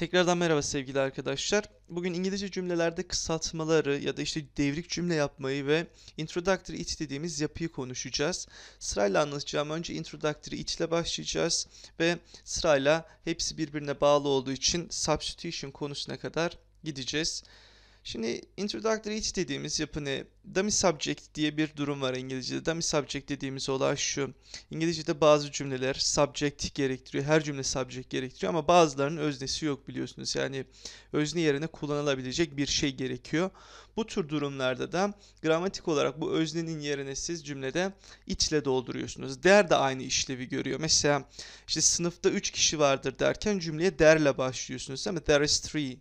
Tekrardan merhaba sevgili arkadaşlar. Bugün İngilizce cümlelerde kısaltmaları ya da işte devrik cümle yapmayı ve introductory it dediğimiz yapıyı konuşacağız. Sırayla anlatacağım. Önce introductory it ile başlayacağız ve sırayla hepsi birbirine bağlı olduğu için substitution konusuna kadar gideceğiz. Şimdi introductory each dediğimiz yapı ne? Dummy subject diye bir durum var İngilizce'de. Dummy subject dediğimiz olay şu. İngilizce'de bazı cümleler subject gerektiriyor. Her cümle subject gerektiriyor ama bazılarının öznesi yok biliyorsunuz. Yani özne yerine kullanılabilecek bir şey gerekiyor. Bu tür durumlarda da gramatik olarak bu öznenin yerine siz cümlede içle dolduruyorsunuz. Der de aynı işlevi görüyor. Mesela işte sınıfta 3 kişi vardır derken cümleye derle başlıyorsunuz ama there is three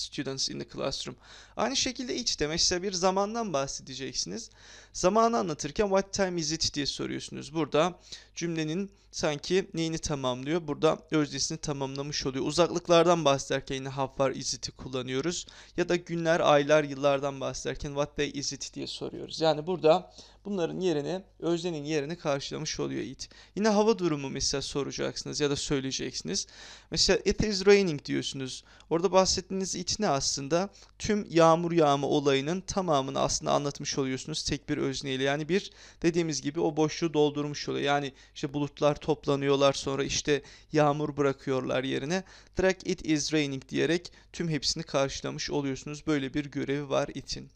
students in the classroom. Aynı şekilde each demek size bir zamandan bahsedeceksiniz. Zamanı anlatırken what time is it diye soruyorsunuz. Burada cümlenin sanki neyini tamamlıyor? Burada öznesini tamamlamış oluyor. Uzaklıklardan bahsederken yine how far is it'i kullanıyoruz. Ya da günler, aylar, yıllardan bahsederken what day is it diye soruyoruz. Yani burada Bunların yerini, öznenin yerini karşılamış oluyor it. Yine hava durumu mesela soracaksınız ya da söyleyeceksiniz. Mesela it is raining diyorsunuz. Orada bahsettiğiniz it ne aslında? Tüm yağmur yağma olayının tamamını aslında anlatmış oluyorsunuz tek bir özneyle. Yani bir dediğimiz gibi o boşluğu doldurmuş oluyor. Yani işte bulutlar toplanıyorlar sonra işte yağmur bırakıyorlar yerine. Direkt it is raining diyerek tüm hepsini karşılamış oluyorsunuz. Böyle bir görevi var itin.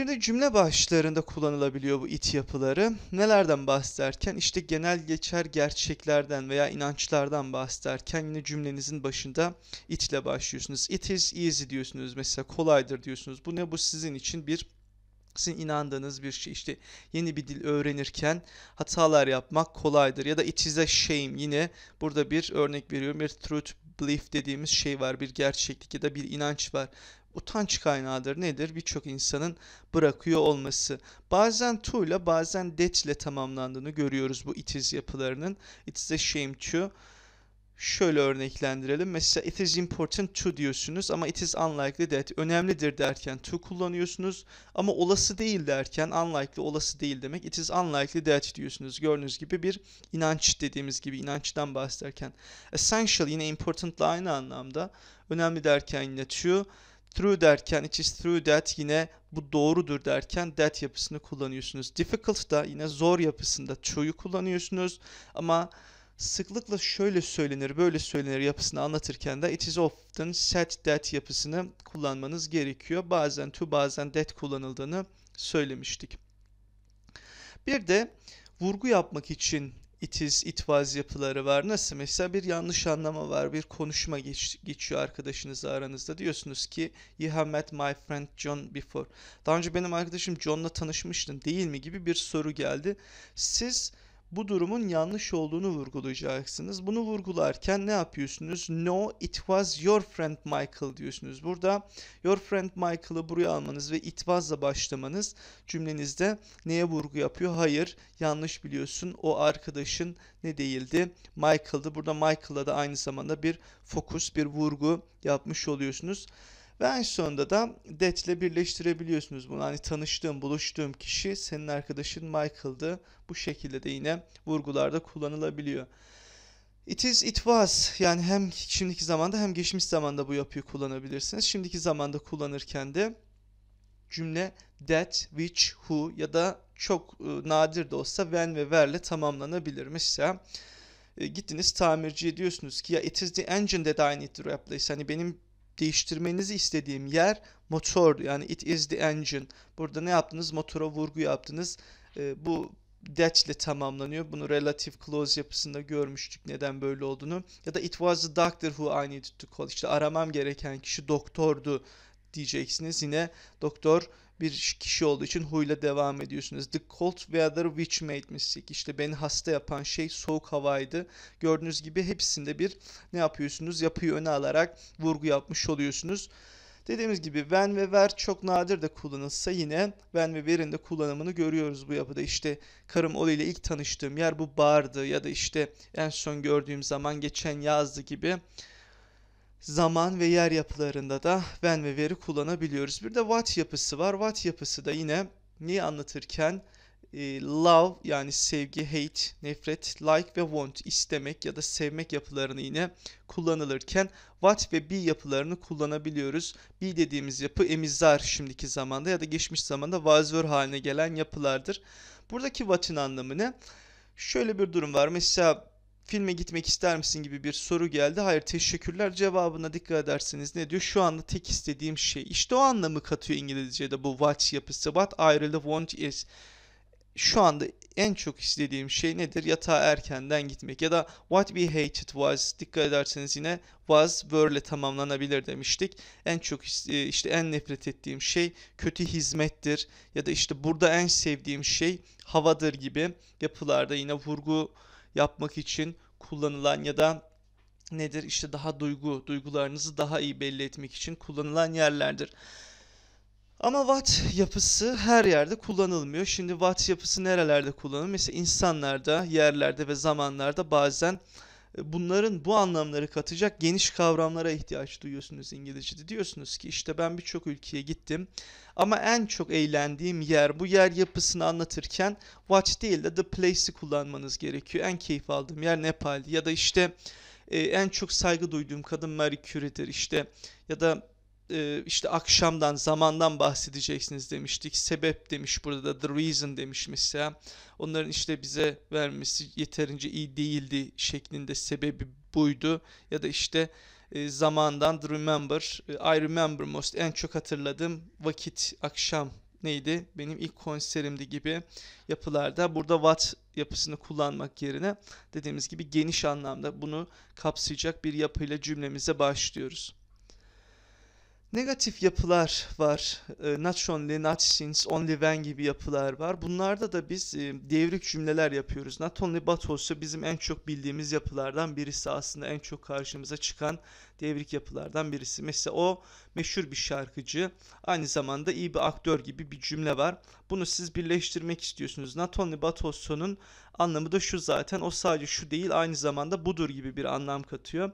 Bir de cümle başlarında kullanılabiliyor bu it yapıları. Nelerden bahsederken işte genel geçer gerçeklerden veya inançlardan bahsederken yine cümlenizin başında it ile başlıyorsunuz. It is easy diyorsunuz mesela kolaydır diyorsunuz. Bu ne bu sizin için bir sizin inandığınız bir şey işte yeni bir dil öğrenirken hatalar yapmak kolaydır ya da it is a shame yine burada bir örnek veriyorum bir truth belief dediğimiz şey var bir gerçeklik ya da bir inanç var utanç kaynağıdır. Nedir? Birçok insanın bırakıyor olması. Bazen to ile bazen that ile tamamlandığını görüyoruz bu itiz yapılarının. It's a shame to. Şöyle örneklendirelim. Mesela it is important to diyorsunuz ama it is unlikely that. Önemlidir derken to kullanıyorsunuz ama olası değil derken unlikely olası değil demek. It is unlikely that diyorsunuz. Gördüğünüz gibi bir inanç dediğimiz gibi inançtan bahsederken. Essential yine important aynı anlamda. Önemli derken yine to Through derken it is through that yine bu doğrudur derken that yapısını kullanıyorsunuz. Difficult da yine zor yapısında to'yu kullanıyorsunuz. Ama sıklıkla şöyle söylenir, böyle söylenir yapısını anlatırken de it is often said that yapısını kullanmanız gerekiyor. Bazen to bazen that kullanıldığını söylemiştik. Bir de vurgu yapmak için itiz, itfaz yapıları var. Nasıl mesela bir yanlış anlama var, bir konuşma geç, geçiyor arkadaşınızla aranızda. Diyorsunuz ki you have met my friend John before. Daha önce benim arkadaşım John'la tanışmıştın değil mi gibi bir soru geldi. Siz bu durumun yanlış olduğunu vurgulayacaksınız. Bunu vurgularken ne yapıyorsunuz? No, it was your friend Michael diyorsunuz. Burada your friend Michael'ı buraya almanız ve it was'la başlamanız cümlenizde neye vurgu yapıyor? Hayır, yanlış biliyorsun. O arkadaşın ne değildi? Michael'dı. Burada Michael'la da aynı zamanda bir fokus, bir vurgu yapmış oluyorsunuz. Ve en sonunda da that ile birleştirebiliyorsunuz bunu. Hani tanıştığım, buluştuğum kişi senin arkadaşın Michael'dı. Bu şekilde de yine vurgularda kullanılabiliyor. It is, it was yani hem şimdiki zamanda hem geçmiş zamanda bu yapıyı kullanabilirsiniz. Şimdiki zamanda kullanırken de cümle that, which, who ya da çok e, nadir de olsa when ve where ile tamamlanabilir. Mesela e, gittiniz tamirciye diyorsunuz ki ya it is the engine that I need to replace. Hani benim değiştirmenizi istediğim yer motor yani it is the engine. Burada ne yaptınız? Motora vurgu yaptınız. E, bu that ile tamamlanıyor. Bunu relative clause yapısında görmüştük neden böyle olduğunu. Ya da it was the doctor who I needed to call. İşte aramam gereken kişi doktordu diyeceksiniz. Yine doktor bir kişi olduğu için huyla devam ediyorsunuz. The cold weather which made me sick. İşte beni hasta yapan şey soğuk havaydı. Gördüğünüz gibi hepsinde bir ne yapıyorsunuz? Yapıyı öne alarak vurgu yapmış oluyorsunuz. Dediğimiz gibi when ve where çok nadir de kullanılsa yine when ve where'in de kullanımını görüyoruz bu yapıda. İşte karım Oli ile ilk tanıştığım yer bu bardı ya da işte en son gördüğüm zaman geçen yazdı gibi zaman ve yer yapılarında da ben ve veri kullanabiliyoruz. Bir de what yapısı var. What yapısı da yine neyi anlatırken e, love yani sevgi, hate, nefret, like ve want istemek ya da sevmek yapılarını yine kullanılırken what ve be yapılarını kullanabiliyoruz. Be dediğimiz yapı emizar şimdiki zamanda ya da geçmiş zamanda vazör haline gelen yapılardır. Buradaki whatın anlamı ne? Şöyle bir durum var. Mesela filme gitmek ister misin gibi bir soru geldi. Hayır teşekkürler cevabına dikkat edersiniz. ne diyor? Şu anda tek istediğim şey. İşte o anlamı katıyor İngilizce'de bu what yapısı. What I really want is şu anda en çok istediğim şey nedir? Yatağa erkenden gitmek ya da what we hated was dikkat ederseniz yine was böyle tamamlanabilir demiştik. En çok e, işte en nefret ettiğim şey kötü hizmettir ya da işte burada en sevdiğim şey havadır gibi yapılarda yine vurgu yapmak için kullanılan ya da nedir işte daha duygu, duygularınızı daha iyi belli etmek için kullanılan yerlerdir. Ama watt yapısı her yerde kullanılmıyor. Şimdi watt yapısı nerelerde kullanılıyor? Mesela insanlarda, yerlerde ve zamanlarda bazen e, bunların bu anlamları katacak geniş kavramlara ihtiyaç duyuyorsunuz İngilizce'de. Diyorsunuz ki işte ben birçok ülkeye gittim ama en çok eğlendiğim yer bu yer yapısını anlatırken watch değil de the place'i kullanmanız gerekiyor. En keyif aldığım yer Nepal'di ya da işte e, en çok saygı duyduğum kadın Marie Curie'dir işte ya da e, işte akşamdan, zamandan bahsedeceksiniz demiştik. Sebep demiş burada da the reason demiş mesela. Onların işte bize vermesi yeterince iyi değildi şeklinde sebebi buydu. Ya da işte e, zamandan the remember, e, I remember most en çok hatırladığım vakit akşam neydi? Benim ilk konserimdi gibi yapılarda burada what yapısını kullanmak yerine dediğimiz gibi geniş anlamda bunu kapsayacak bir yapıyla cümlemize başlıyoruz. Negatif yapılar var. Ee, not only, not since, only when gibi yapılar var. Bunlarda da biz e, devrik cümleler yapıyoruz. Not only but also bizim en çok bildiğimiz yapılardan birisi aslında en çok karşımıza çıkan devrik yapılardan birisi. Mesela o meşhur bir şarkıcı aynı zamanda iyi bir aktör gibi bir cümle var. Bunu siz birleştirmek istiyorsunuz. Not only but also'nun anlamı da şu zaten o sadece şu değil aynı zamanda budur gibi bir anlam katıyor.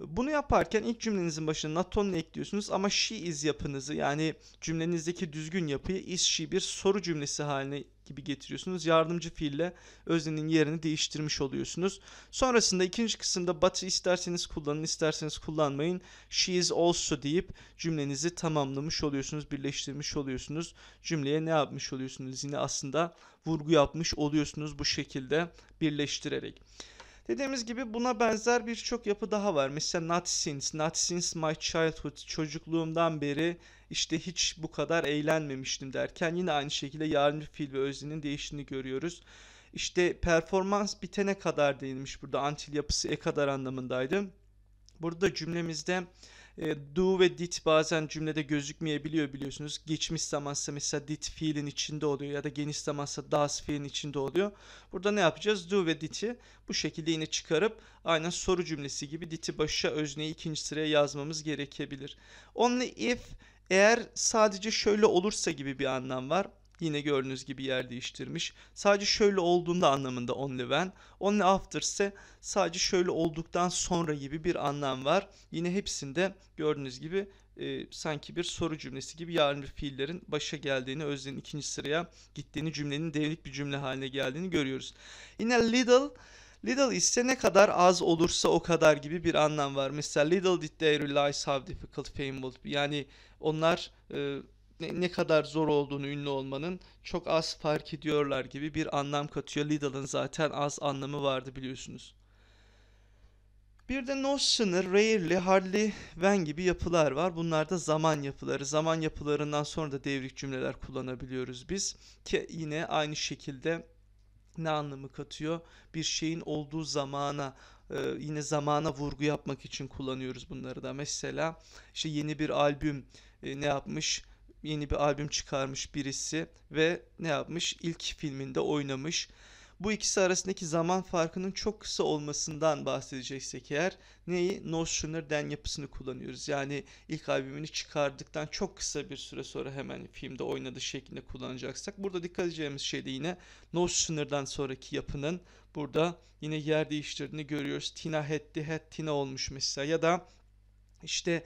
Bunu yaparken ilk cümlenizin başına NATO'nun ekliyorsunuz ama she is yapınızı yani cümlenizdeki düzgün yapıyı is she bir soru cümlesi haline gibi getiriyorsunuz. Yardımcı fiille öznenin yerini değiştirmiş oluyorsunuz. Sonrasında ikinci kısımda but isterseniz kullanın isterseniz kullanmayın. She is also deyip cümlenizi tamamlamış oluyorsunuz, birleştirmiş oluyorsunuz. Cümleye ne yapmış oluyorsunuz? Yine aslında vurgu yapmış oluyorsunuz bu şekilde birleştirerek. Dediğimiz gibi buna benzer birçok yapı daha var. Mesela Not Since, Not Since My Childhood çocukluğumdan beri işte hiç bu kadar eğlenmemiştim derken yine aynı şekilde yarın bir fil ve öznenin değişini görüyoruz. İşte performans bitene kadar denilmiş burada antil yapısı e kadar anlamındaydı. Burada cümlemizde e, do ve did bazen cümlede gözükmeyebiliyor biliyorsunuz. Geçmiş zamansa mesela did fiilin içinde oluyor ya da geniş zamansa does fiilin içinde oluyor. Burada ne yapacağız? Do ve did'i bu şekilde yine çıkarıp aynen soru cümlesi gibi did'i başa özneyi ikinci sıraya yazmamız gerekebilir. Only if eğer sadece şöyle olursa gibi bir anlam var. Yine gördüğünüz gibi yer değiştirmiş. Sadece şöyle olduğunda anlamında only when. Only after ise sadece şöyle olduktan sonra gibi bir anlam var. Yine hepsinde gördüğünüz gibi e, sanki bir soru cümlesi gibi yarın bir fiillerin başa geldiğini, öznenin ikinci sıraya gittiğini, cümlenin devlik bir cümle haline geldiğini görüyoruz. Yine little Little ise ne kadar az olursa o kadar gibi bir anlam var. Mesela little did they realize how difficult fame would be. Yani onlar e, ne, ne kadar zor olduğunu ünlü olmanın çok az fark ediyorlar gibi bir anlam katıyor. Lidl'ın zaten az anlamı vardı biliyorsunuz. Bir de Notion'ı, Rarely, Harley, Ven gibi yapılar var. Bunlar da zaman yapıları. Zaman yapılarından sonra da devrik cümleler kullanabiliyoruz biz. Ki yine aynı şekilde ne anlamı katıyor? Bir şeyin olduğu zamana, e, yine zamana vurgu yapmak için kullanıyoruz bunları da. Mesela işte yeni bir albüm e, ne yapmış? yeni bir albüm çıkarmış birisi ve ne yapmış? İlk filminde oynamış. Bu ikisi arasındaki zaman farkının çok kısa olmasından bahsedeceksek eğer neyi? Notioner den yapısını kullanıyoruz. Yani ilk albümünü çıkardıktan çok kısa bir süre sonra hemen filmde oynadığı şeklinde kullanacaksak. Burada dikkat edeceğimiz şey de yine Notioner'dan sonraki yapının burada yine yer değiştirdiğini görüyoruz. Tina Hetti Het Tina olmuş mesela ya da işte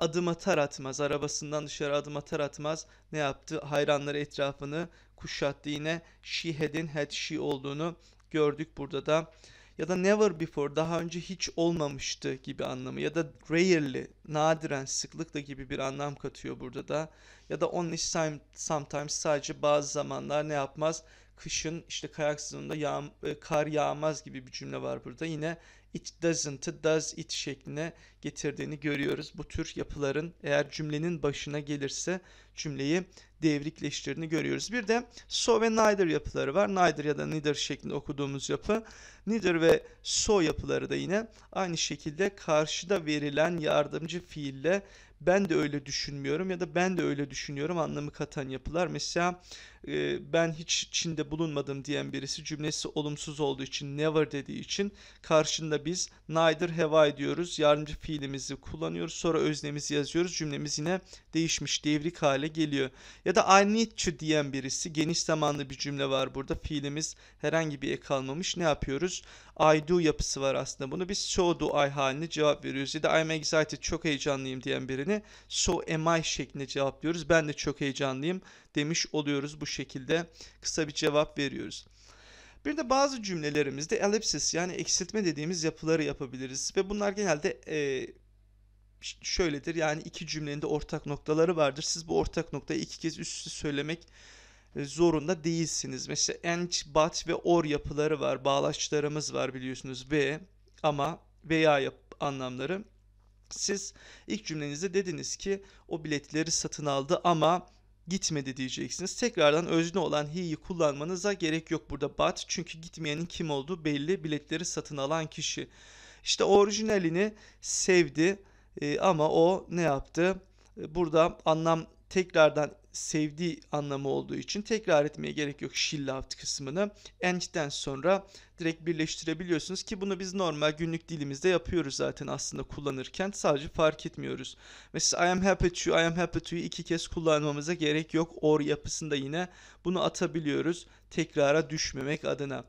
adım atar atmaz arabasından dışarı adım atar atmaz ne yaptı? Hayranları etrafını kuşattı yine she had'in had she olduğunu gördük burada da. Ya da never before daha önce hiç olmamıştı gibi anlamı ya da rarely nadiren sıklıkla gibi bir anlam katıyor burada da. Ya da only time, sometimes sadece bazı zamanlar ne yapmaz? kışın işte kayak sezonunda yağ, e, kar yağmaz gibi bir cümle var burada. Yine it doesn't, does it şekline getirdiğini görüyoruz. Bu tür yapıların eğer cümlenin başına gelirse cümleyi devrikleştirdiğini görüyoruz. Bir de so ve neither yapıları var. Neither ya da neither şeklinde okuduğumuz yapı. Neither ve so yapıları da yine aynı şekilde karşıda verilen yardımcı fiille ben de öyle düşünmüyorum ya da ben de öyle düşünüyorum anlamı katan yapılar. Mesela e, ben hiç Çin'de bulunmadım diyen birisi cümlesi olumsuz olduğu için never dediği için karşında biz neither have I diyoruz. Yardımcı fiilimizi kullanıyoruz. Sonra öznemizi yazıyoruz. Cümlemiz yine değişmiş devrik hale geliyor. Ya da I need to diyen birisi geniş zamanlı bir cümle var burada. Fiilimiz herhangi bir ek almamış. Ne yapıyoruz? I do yapısı var aslında. Bunu biz so do I haline cevap veriyoruz. Ya da I'm excited çok heyecanlıyım diyen birini so am I şeklinde cevaplıyoruz. Ben de çok heyecanlıyım demiş oluyoruz bu şekilde kısa bir cevap veriyoruz. Bir de bazı cümlelerimizde elipsis yani eksiltme dediğimiz yapıları yapabiliriz ve bunlar genelde e, şöyledir yani iki cümlenin de ortak noktaları vardır. Siz bu ortak noktayı iki kez üst üste söylemek e, zorunda değilsiniz. Mesela and, but ve or yapıları var. Bağlaçlarımız var biliyorsunuz. Ve, ama, veya yap anlamları. Siz ilk cümlenizde dediniz ki o biletleri satın aldı ama gitmedi diyeceksiniz. Tekrardan özne olan he'yi kullanmanıza gerek yok burada but çünkü gitmeyenin kim olduğu belli biletleri satın alan kişi. İşte orijinalini sevdi e, ama o ne yaptı? Ee, burada anlam tekrardan sevdiği anlamı olduğu için tekrar etmeye gerek yok she loved kısmını. And'den sonra direkt birleştirebiliyorsunuz ki bunu biz normal günlük dilimizde yapıyoruz zaten aslında kullanırken sadece fark etmiyoruz. Mesela I am happy to, I am happy to'yu iki kez kullanmamıza gerek yok. Or yapısında yine bunu atabiliyoruz tekrara düşmemek adına.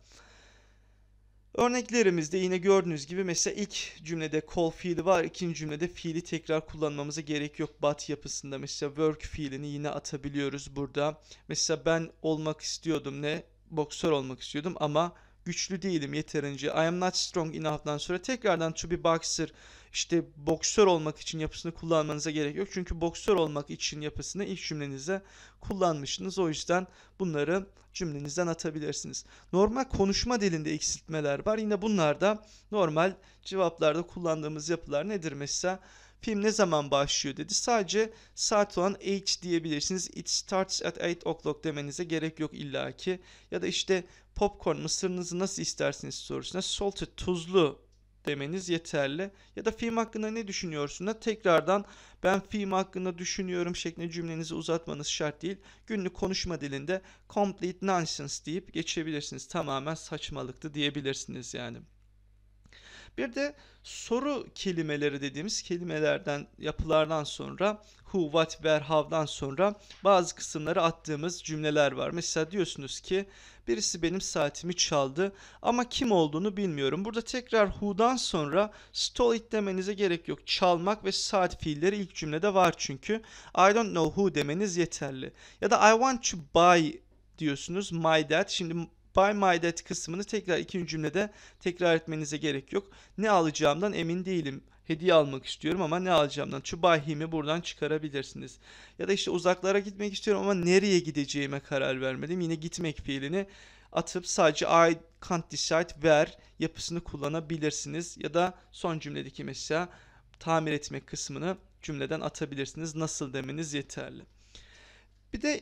Örneklerimizde yine gördüğünüz gibi mesela ilk cümlede call fiili var. ikinci cümlede fiili tekrar kullanmamıza gerek yok. But yapısında mesela work fiilini yine atabiliyoruz burada. Mesela ben olmak istiyordum ne? Boksör olmak istiyordum ama güçlü değilim yeterince. I am not strong enough'dan sonra tekrardan to be boxer işte boksör olmak için yapısını kullanmanıza gerek yok. Çünkü boksör olmak için yapısını ilk cümlenize kullanmışsınız. O yüzden bunları cümlenizden atabilirsiniz. Normal konuşma dilinde eksiltmeler var. Yine bunlar da normal cevaplarda kullandığımız yapılar nedir? Mesela Film ne zaman başlıyor dedi. Sadece saat olan H diyebilirsiniz. It starts at 8 o'clock demenize gerek yok illaki. Ya da işte popcorn mısırınızı nasıl istersiniz sorusuna salted tuzlu demeniz yeterli. Ya da film hakkında ne düşünüyorsun da tekrardan ben film hakkında düşünüyorum şeklinde cümlenizi uzatmanız şart değil. Günlük konuşma dilinde complete nonsense deyip geçebilirsiniz. Tamamen saçmalıktı diyebilirsiniz yani. Bir de soru kelimeleri dediğimiz kelimelerden, yapılardan sonra who, what, where, how'dan sonra bazı kısımları attığımız cümleler var. Mesela diyorsunuz ki birisi benim saatimi çaldı ama kim olduğunu bilmiyorum. Burada tekrar who'dan sonra stole it demenize gerek yok. Çalmak ve saat fiilleri ilk cümlede var çünkü. I don't know who demeniz yeterli. Ya da I want to buy diyorsunuz. My dad. Şimdi Buy my that kısmını tekrar ikinci cümlede tekrar etmenize gerek yok. Ne alacağımdan emin değilim. Hediye almak istiyorum ama ne alacağımdan. To buy him'i buradan çıkarabilirsiniz. Ya da işte uzaklara gitmek istiyorum ama nereye gideceğime karar vermedim. Yine gitmek fiilini atıp sadece I can't decide where yapısını kullanabilirsiniz. Ya da son cümledeki mesela tamir etmek kısmını cümleden atabilirsiniz. Nasıl demeniz yeterli. Bir de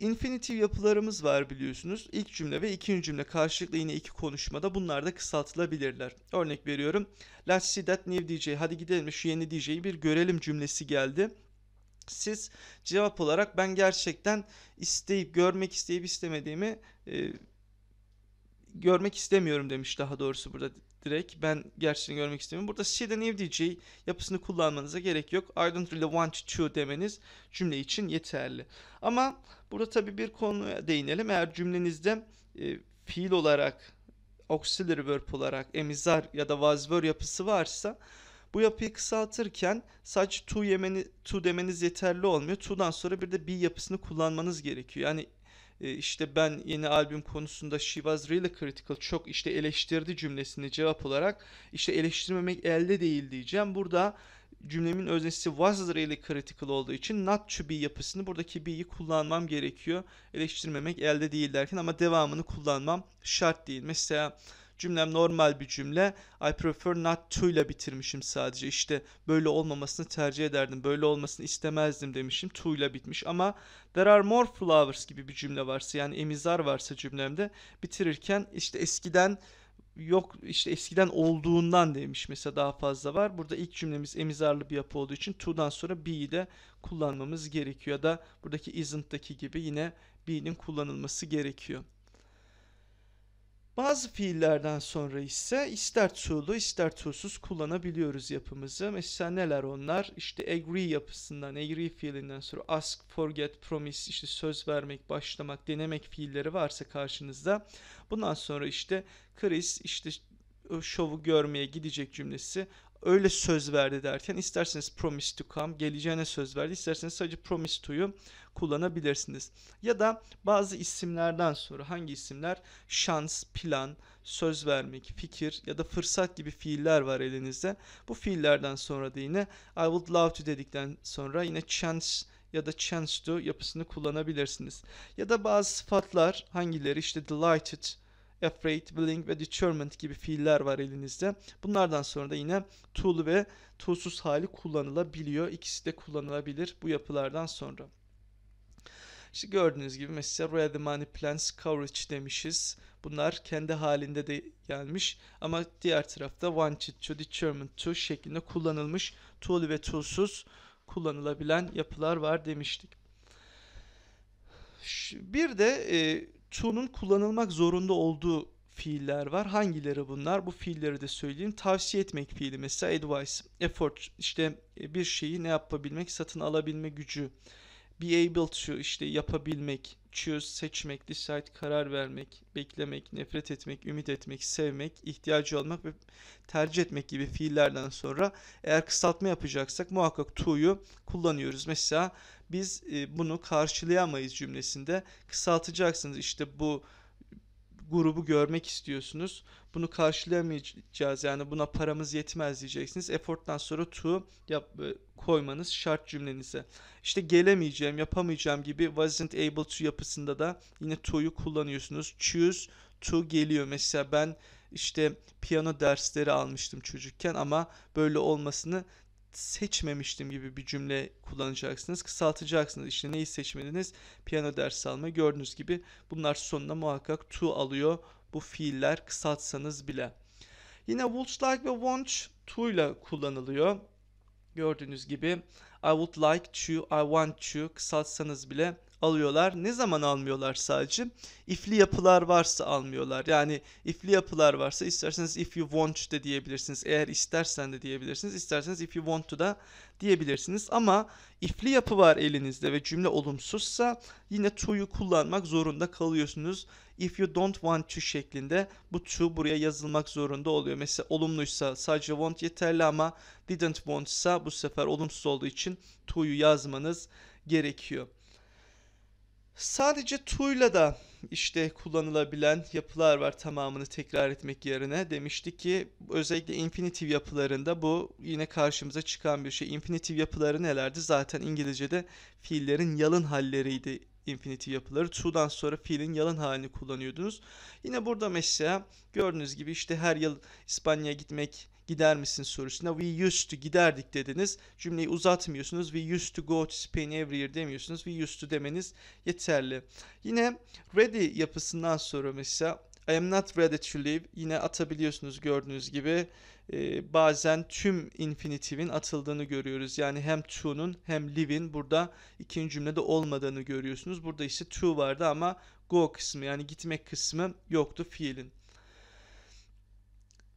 infinitif yapılarımız var biliyorsunuz. İlk cümle ve ikinci cümle karşılıklı yine iki konuşmada bunlar da kısaltılabilirler. Örnek veriyorum. Let's see that new DJ. Hadi gidelim şu yeni DJ'yi bir görelim cümlesi geldi. Siz cevap olarak ben gerçekten isteyip görmek isteyip istemediğimi e, görmek istemiyorum demiş daha doğrusu burada direkt ben gerçeğini görmek istemiyorum. Burada Seed and FDJ yapısını kullanmanıza gerek yok. I don't really want to demeniz cümle için yeterli. Ama burada tabi bir konuya değinelim. Eğer cümlenizde e, fiil olarak, auxiliary verb olarak, emizar ya da was verb yapısı varsa bu yapıyı kısaltırken sadece to, yemeni, to demeniz yeterli olmuyor. To'dan sonra bir de be yapısını kullanmanız gerekiyor. Yani ee, işte ben yeni albüm konusunda she was really critical çok işte eleştirdi cümlesini cevap olarak işte eleştirmemek elde değil diyeceğim. Burada cümlemin öznesi was really critical olduğu için not to be yapısını buradaki be'yi kullanmam gerekiyor. Eleştirmemek elde değil derken ama devamını kullanmam şart değil. Mesela Cümlem normal bir cümle. I prefer not to ile bitirmişim sadece. İşte böyle olmamasını tercih ederdim. Böyle olmasını istemezdim demişim. To ile bitmiş ama there are more flowers gibi bir cümle varsa yani emizar varsa cümlemde bitirirken işte eskiden yok işte eskiden olduğundan demiş mesela daha fazla var. Burada ilk cümlemiz emizarlı bir yapı olduğu için to'dan sonra be'yi de kullanmamız gerekiyor ya da buradaki isn't'taki gibi yine be'nin kullanılması gerekiyor. Bazı fiillerden sonra ise ister to'lu ister to'suz kullanabiliyoruz yapımızı. Mesela neler onlar? İşte agree yapısından, agree fiilinden sonra ask, forget, promise, işte söz vermek, başlamak, denemek fiilleri varsa karşınızda. Bundan sonra işte Chris işte şovu görmeye gidecek cümlesi öyle söz verdi derken isterseniz promise to come geleceğine söz verdi isterseniz sadece promise to'yu kullanabilirsiniz. Ya da bazı isimlerden sonra hangi isimler şans, plan, söz vermek, fikir ya da fırsat gibi fiiller var elinizde. Bu fiillerden sonra da yine I would love to dedikten sonra yine chance ya da chance to yapısını kullanabilirsiniz. Ya da bazı sıfatlar hangileri işte delighted, afraid, willing ve determined gibi fiiller var elinizde. Bunlardan sonra da yine tool ve toolsuz hali kullanılabiliyor. İkisi de kullanılabilir bu yapılardan sonra. İşte gördüğünüz gibi mesela Royal the Money Plans Coverage demişiz. Bunlar kendi halinde de gelmiş ama diğer tarafta wanted to, determined to şeklinde kullanılmış tool ve toolsuz kullanılabilen yapılar var demiştik. Bir de e, to'nun kullanılmak zorunda olduğu fiiller var. Hangileri bunlar? Bu fiilleri de söyleyeyim. Tavsiye etmek fiili mesela advice, effort işte e, bir şeyi ne yapabilmek, satın alabilme gücü be able to işte yapabilmek, choose seçmek, decide karar vermek, beklemek, nefret etmek, ümit etmek, sevmek, ihtiyacı olmak ve tercih etmek gibi fiillerden sonra eğer kısaltma yapacaksak muhakkak to'yu kullanıyoruz. Mesela biz e, bunu karşılayamayız cümlesinde kısaltacaksınız. işte bu grubu görmek istiyorsunuz. Bunu karşılayamayacağız yani buna paramız yetmez diyeceksiniz. Effort'tan sonra to yap, e, koymanız şart cümlenize. İşte gelemeyeceğim, yapamayacağım gibi wasn't able to yapısında da yine to'yu kullanıyorsunuz. Choose to geliyor. Mesela ben işte piyano dersleri almıştım çocukken ama böyle olmasını seçmemiştim gibi bir cümle kullanacaksınız. Kısaltacaksınız. İşte neyi seçmediniz? Piyano dersi almayı gördüğünüz gibi bunlar sonuna muhakkak to alıyor bu fiiller kısaltsanız bile. Yine would like ve want to ile kullanılıyor. Gördüğünüz gibi I would like to, I want to kısaltsanız bile alıyorlar. Ne zaman almıyorlar sadece? If'li yapılar varsa almıyorlar. Yani if'li yapılar varsa isterseniz if you want de diyebilirsiniz. Eğer istersen de diyebilirsiniz. İsterseniz if you want to da diyebilirsiniz. Ama if'li yapı var elinizde ve cümle olumsuzsa yine to'yu kullanmak zorunda kalıyorsunuz. If you don't want to şeklinde bu to buraya yazılmak zorunda oluyor. Mesela olumluysa sadece want yeterli ama didn't want ise bu sefer olumsuz olduğu için to'yu yazmanız gerekiyor. Sadece tuğla da işte kullanılabilen yapılar var tamamını tekrar etmek yerine. demiştik ki özellikle infinitif yapılarında bu yine karşımıza çıkan bir şey. Infinitif yapıları nelerdi? Zaten İngilizce'de fiillerin yalın halleriydi infinitif yapıları. To'dan sonra fiilin yalın halini kullanıyordunuz. Yine burada mesela gördüğünüz gibi işte her yıl İspanya'ya gitmek gider misin sorusuna we used to giderdik dediniz. Cümleyi uzatmıyorsunuz. We used to go to Spain every year demiyorsunuz. We used to demeniz yeterli. Yine ready yapısından sonra mesela I am not ready to leave. Yine atabiliyorsunuz gördüğünüz gibi. Ee, bazen tüm infinitivin atıldığını görüyoruz. Yani hem to'nun hem leave'in burada ikinci cümlede olmadığını görüyorsunuz. Burada ise to vardı ama go kısmı yani gitmek kısmı yoktu fiilin.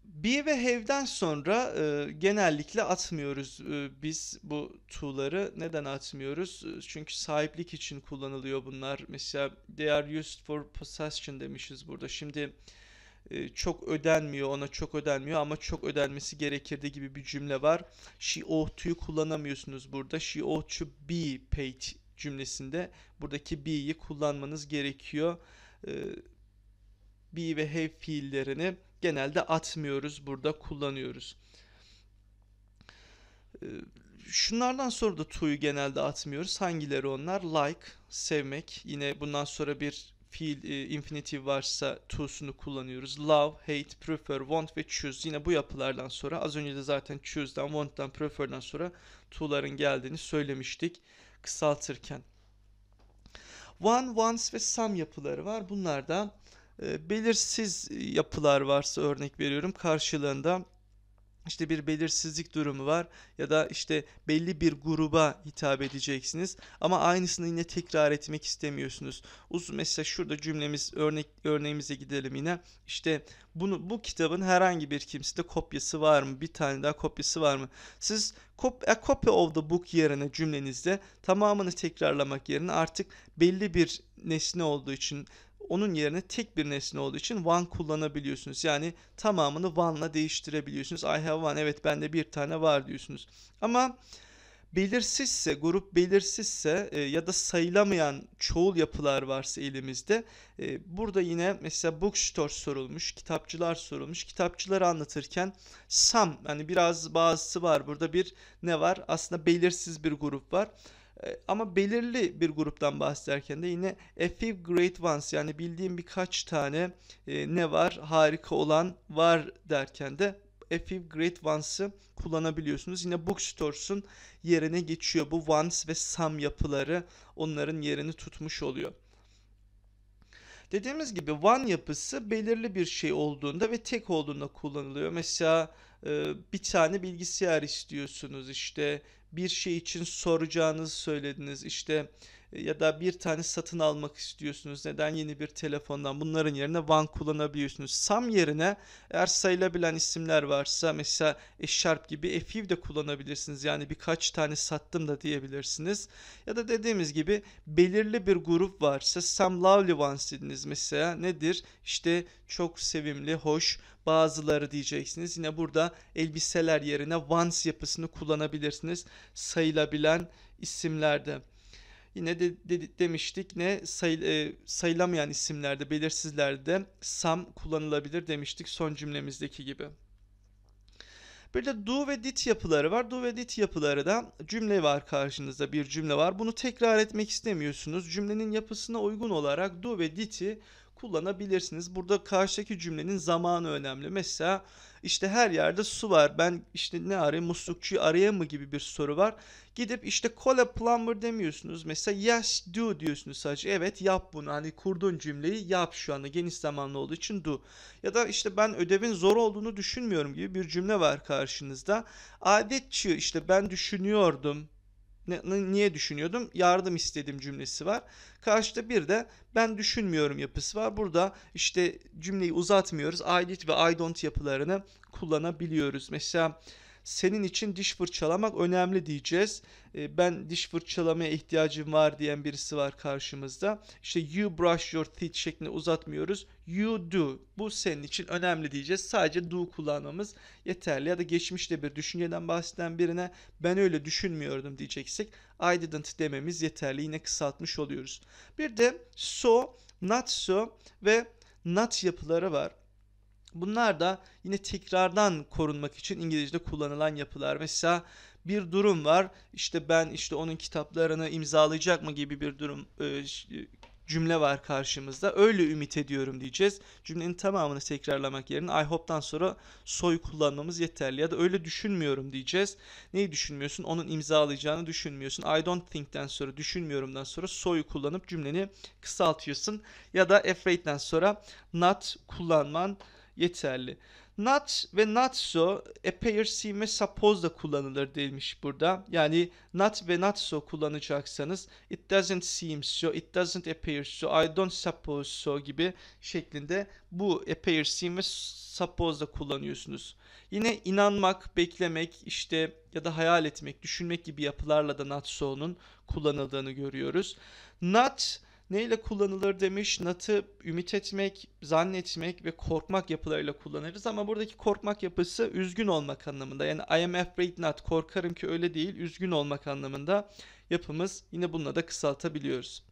Be ve Have'den sonra e, genellikle atmıyoruz e, biz bu tool'ları. Neden atmıyoruz? E, çünkü sahiplik için kullanılıyor bunlar. Mesela they are used for possession demişiz burada. Şimdi e, çok ödenmiyor, ona çok ödenmiyor ama çok ödenmesi gerekirdi gibi bir cümle var. She ought to'yu kullanamıyorsunuz burada. She ought to be paid cümlesinde buradaki be'yi kullanmanız gerekiyor. E, be ve have fiillerini genelde atmıyoruz burada kullanıyoruz. Ee, şunlardan sonra da to'yu genelde atmıyoruz. Hangileri onlar? Like, sevmek. Yine bundan sonra bir fiil e, infinitive varsa to'sunu kullanıyoruz. Love, hate, prefer, want ve choose. Yine bu yapılardan sonra az önce de zaten choose'dan, want'dan, prefer'dan sonra to'ların geldiğini söylemiştik kısaltırken. One, once ve some yapıları var. Bunlar da ee, belirsiz yapılar varsa örnek veriyorum karşılığında işte bir belirsizlik durumu var ya da işte belli bir gruba hitap edeceksiniz ama aynısını yine tekrar etmek istemiyorsunuz. Uzun mesela şurada cümlemiz örnek örneğimize gidelim yine. İşte bunu bu kitabın herhangi bir kimsede kopyası var mı? Bir tane daha kopyası var mı? Siz a e, copy of the book yerine cümlenizde tamamını tekrarlamak yerine artık belli bir nesne olduğu için onun yerine tek bir nesne olduğu için one kullanabiliyorsunuz. Yani tamamını one'la değiştirebiliyorsunuz. I have one evet bende bir tane var diyorsunuz. Ama belirsizse, grup belirsizse e, ya da sayılamayan çoğul yapılar varsa elimizde e, burada yine mesela bookstore sorulmuş, kitapçılar sorulmuş. Kitapçıları anlatırken some hani biraz bazısı var. Burada bir ne var? Aslında belirsiz bir grup var. Ee, ama belirli bir gruptan bahsederken de yine a few great ones yani bildiğim birkaç tane e, ne var harika olan var derken de a few great ones'ı kullanabiliyorsunuz. Yine bookstores'un yerine geçiyor. Bu ones ve some yapıları onların yerini tutmuş oluyor. Dediğimiz gibi one yapısı belirli bir şey olduğunda ve tek olduğunda kullanılıyor. Mesela e, bir tane bilgisayar istiyorsunuz işte bir şey için soracağınızı söylediniz. İşte ya da bir tane satın almak istiyorsunuz. Neden yeni bir telefondan? Bunların yerine One kullanabiliyorsunuz. Sam yerine eğer sayılabilen isimler varsa mesela Sharp gibi FIV de kullanabilirsiniz. Yani birkaç tane sattım da diyebilirsiniz. Ya da dediğimiz gibi belirli bir grup varsa Sam Lovely Ones dediniz mesela nedir? İşte çok sevimli, hoş, bazıları diyeceksiniz. Yine burada elbiseler yerine ones yapısını kullanabilirsiniz sayılabilen isimlerde. Yine de, de demiştik ne sayı, e, sayılamayan isimlerde, belirsizlerde sam kullanılabilir demiştik son cümlemizdeki gibi. Bir de do ve did yapıları var. Do ve did yapıları da cümle var karşınızda bir cümle var. Bunu tekrar etmek istemiyorsunuz. Cümlenin yapısına uygun olarak do ve did'i kullanabilirsiniz. Burada karşıdaki cümlenin zamanı önemli. Mesela işte her yerde su var. Ben işte ne arayayım muslukçuyu arayayım mı gibi bir soru var. Gidip işte call a plumber demiyorsunuz. Mesela yes do diyorsunuz sadece. Evet yap bunu. Hani kurduğun cümleyi yap şu anda geniş zamanlı olduğu için do. Ya da işte ben ödevin zor olduğunu düşünmüyorum gibi bir cümle var karşınızda. Adetçi işte ben düşünüyordum niye düşünüyordum? Yardım istedim cümlesi var. Karşıda bir de ben düşünmüyorum yapısı var. Burada işte cümleyi uzatmıyoruz. I did ve I don't yapılarını kullanabiliyoruz. Mesela senin için diş fırçalamak önemli diyeceğiz. E, ben diş fırçalamaya ihtiyacım var diyen birisi var karşımızda. İşte you brush your teeth şeklinde uzatmıyoruz. You do. Bu senin için önemli diyeceğiz. Sadece do kullanmamız yeterli. Ya da geçmişte bir düşünceden bahseden birine ben öyle düşünmüyordum diyeceksek I didn't dememiz yeterli. Yine kısaltmış oluyoruz. Bir de so, not so ve not yapıları var. Bunlar da yine tekrardan korunmak için İngilizce'de kullanılan yapılar. Mesela bir durum var. İşte ben işte onun kitaplarını imzalayacak mı gibi bir durum e, e, cümle var karşımızda. Öyle ümit ediyorum diyeceğiz. Cümlenin tamamını tekrarlamak yerine I hope'dan sonra soy kullanmamız yeterli. Ya da öyle düşünmüyorum diyeceğiz. Neyi düşünmüyorsun? Onun imzalayacağını düşünmüyorsun. I don't think'ten sonra düşünmüyorumdan sonra soy kullanıp cümleni kısaltıyorsun. Ya da afraid'den sonra not kullanman yeterli. Not ve not so appear seem suppose da kullanılır demiş burada. Yani not ve not so kullanacaksanız it doesn't seem so, it doesn't appear so, I don't suppose so gibi şeklinde bu appear seem ve suppose da kullanıyorsunuz. Yine inanmak, beklemek, işte ya da hayal etmek, düşünmek gibi yapılarla da not so'nun kullanıldığını görüyoruz. Not Neyle kullanılır demiş. Nat'ı ümit etmek, zannetmek ve korkmak yapılarıyla kullanırız. Ama buradaki korkmak yapısı üzgün olmak anlamında. Yani I am afraid not. Korkarım ki öyle değil. Üzgün olmak anlamında yapımız. Yine bununla da kısaltabiliyoruz.